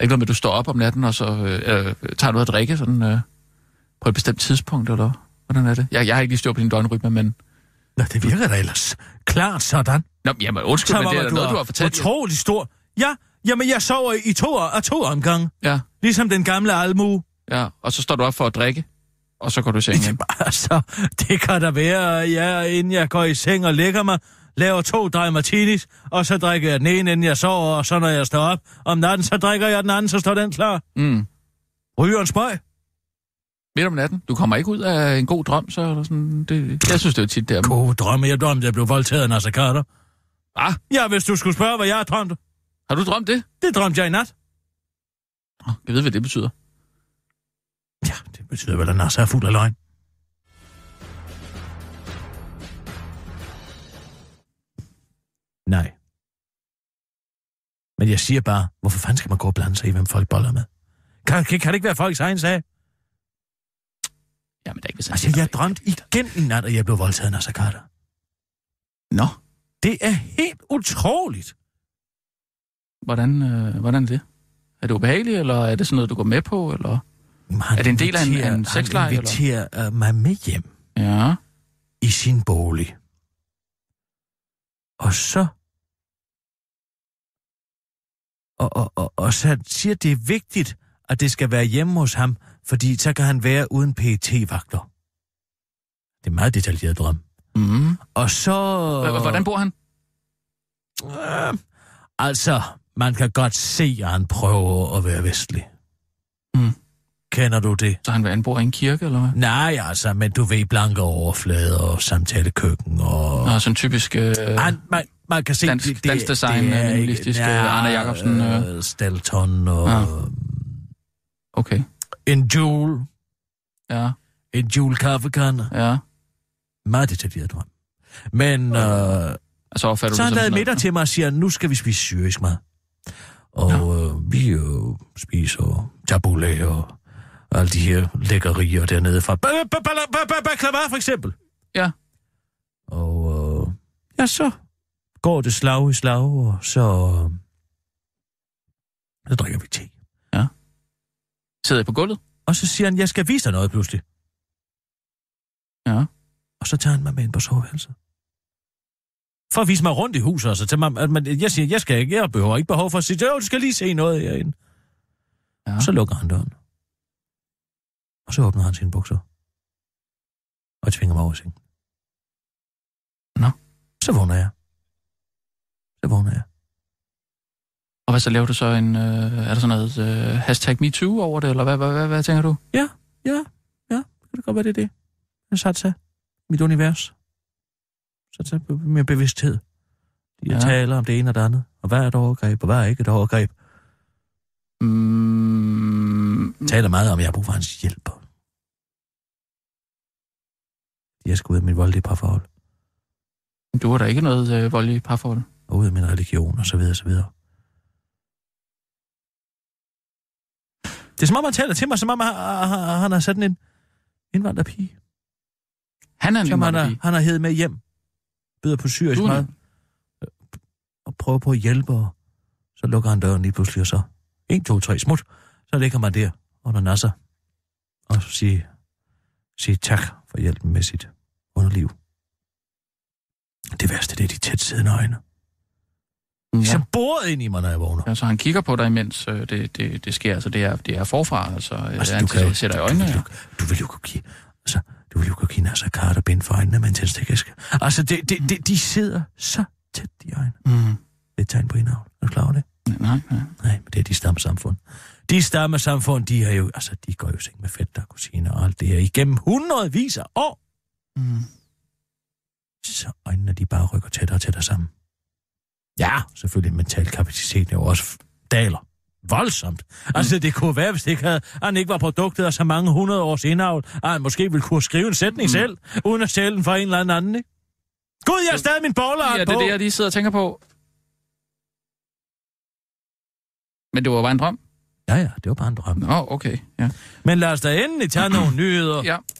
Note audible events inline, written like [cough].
Ikke noget med, at du står op om natten og så øh, øh tager noget at drikke sådan, øh, på et bestemt tidspunkt, eller hvordan er det? Jeg, jeg har ikke lige styr på din døgnrytme, men... Nå, det virker da ellers. Klart sådan. Nå, jamen undskyld, så, men det er du noget, du har fortalt. Utrolig stor. Ja, jamen jeg sover i to og to omgang. Ja. Ligesom den gamle almue. Ja, og så står du op for at drikke, og så går du i seng igen. Altså, det kan da være, ja, inden jeg går i seng og lægger mig, laver to dry martinis, og så drikker jeg den ene, inden jeg sover, og så når jeg står op om natten, så drikker jeg den anden, så står den klar. Mm. Ryger en spøj. Midt om natten. Du kommer ikke ud af en god drøm, så eller sådan. Det, jeg synes, det er tit der. God drøm. Jeg drømte, jeg blev voldtaget af Nasser Carter. Ah? Ja, hvis du skulle spørge, hvad jeg har drømt. Har du drømt det? Det drømte jeg i nat. Jeg ved, hvad det betyder. Ja, det betyder vel, at Nasser er fuld af løgn. Nej. Men jeg siger bare, hvorfor fanden skal man gå og blande sig i, hvem folk boller med? Kan, kan, kan det ikke være folks egen sag? Jamen, det er ikke sådan, altså, jeg drømte igen i nat, at jeg blev voldtaget af Nasser Nå. No. Det er helt utroligt. Hvordan, øh, hvordan er det? Er det ubehageligt, eller er det sådan noget, du går med på, eller Man er det en del af en, en sexleje? Han inviterer eller? Øh, mig med hjem. Ja. I sin bolig. Og så og, og, og, og så siger, det er vigtigt, at det skal være hjemme hos ham, fordi så kan han være uden pt e vagter Det er meget detaljeret drøm. Mm. Og så... Hvordan bor han? Øh, altså, man kan godt se, at han prøver at være vestlig. Mm. Kender du det? Så han vil anbore bor i en kirke, eller hvad? Nej, altså, men du ved, blanke overflader og samtale køkken og... Nå, sådan typisk... Øh... Han, man, man kan se... Dansk, det, det, dansk design, det er, minimalistisk, ja, øh, Arne Jacobsen... Øh, øh Stelton og... Ja. Ah. Okay. En jule. Ja. En jule kaffekande. Ja. Meget detaljeret drøm. Men... okay. Øh, altså, så har han lavet middag til mig og siger, nu skal vi spise syrisk mad. Og ja. øh, vi jo øh, spiser tabbouleh og alle de her lækkerier dernede fra baklava for eksempel. Ja. Og øh, ja, så går det slag i slag, og så, øh, så drikker vi te. Ja. Sidder jeg på gulvet? Og så siger han, jeg skal vise dig noget pludselig. Ja. Og så tager han mig med ind på soveværelset. For at vise mig rundt i huset, og så altså, mig, at man, jeg siger, jeg, skal ikke, jeg behøver ikke behov for at sige, du skal lige se noget herinde. Ja. Og så lukker han døren. Og så åbner han sine bukser. Og tvinger mig over sengen. Nå. Så vågner jeg. hvad så laver du så en, øh, er der sådan noget øh, hashtag MeToo over det, eller hvad, hvad, hvad, hvad tænker du? Ja, ja, ja, det kan godt være, det er det. Jeg satser mit univers. Satser på mere bevidsthed. Jeg ja. taler om det ene og det andet, og hvad er et overgreb, og hvad er ikke et overgreb. Mm. Jeg taler meget om, at jeg har brug for hans hjælp. Jeg skal ud af mit voldelige parforhold. Du har da ikke noget øh, voldeligt parforhold? Og ud af min religion, og så videre, og så videre. Det er som om, han taler til mig, som om han, har sat en indvandrerpige. Han er en som han han har hævet med hjem. Byder på syrisk mad. Og prøver på at hjælpe, og så lukker han døren lige pludselig, og så 1, 2, 3, smut. Så ligger man der under nasser og siger, sige tak for hjælpen med sit underliv. Det værste, det er de tæt øjne. Ja. Ligesom boret ind i mig, når jeg vågner. Ja, så han kigger på dig, imens øh, det, det, det sker. Altså, det er, det er forfra, altså, øh, altså han du kan, sætter i øjnene. Du, du, du vil jo kunne give... Altså, du vil jo kunne give Nasser Carter og binde for øjnene med en skal. Altså, det, det, det, de sidder så tæt i øjnene. Mm. Det er et tegn på indavn. Er du klar over det? Nej, nej. Nej, men det er de samfund. De samfund, de har jo... Altså, de går jo seng med og kusiner og alt det her igennem hundredvis af år. Mm. Så øjnene, de bare rykker tættere og tættere sammen. Ja, selvfølgelig mental kapaciteten jo også daler voldsomt. Altså, mm. det kunne være, hvis det ikke havde, han ikke var produktet af så mange hundrede års indavl, at han måske ville kunne skrive en sætning mm. selv, uden at stjæle den fra en eller anden anden, ikke? Gud, jeg har stadig min bowlerart ja, på! Ja, det er det, jeg lige sidder og tænker på. Men det var bare en drøm? Ja, ja, det var bare en drøm. Nå, okay, ja. Men lad os da endelig tage [clears throat] nogle nyheder. Ja.